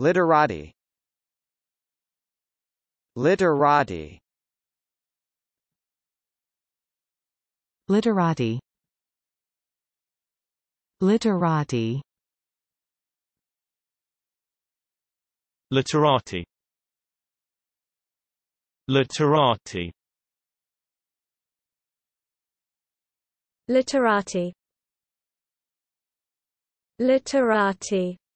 Literati Literati Literati Literati Literati Literati Literati Literati